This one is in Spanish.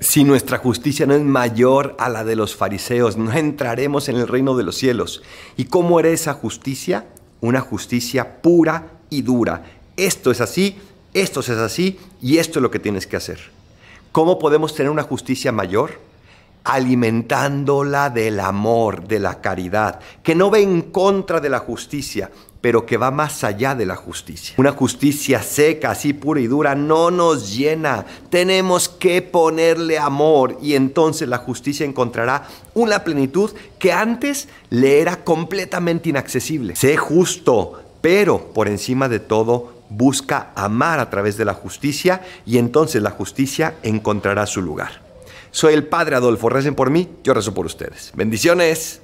Si nuestra justicia no es mayor a la de los fariseos, no entraremos en el reino de los cielos. ¿Y cómo era esa justicia? Una justicia pura y dura. Esto es así, esto es así y esto es lo que tienes que hacer. ¿Cómo podemos tener una justicia mayor? alimentándola del amor, de la caridad, que no ve en contra de la justicia, pero que va más allá de la justicia. Una justicia seca, así pura y dura, no nos llena. Tenemos que ponerle amor y entonces la justicia encontrará una plenitud que antes le era completamente inaccesible. Sé justo, pero por encima de todo, busca amar a través de la justicia y entonces la justicia encontrará su lugar. Soy el Padre Adolfo. Recen por mí, yo rezo por ustedes. Bendiciones.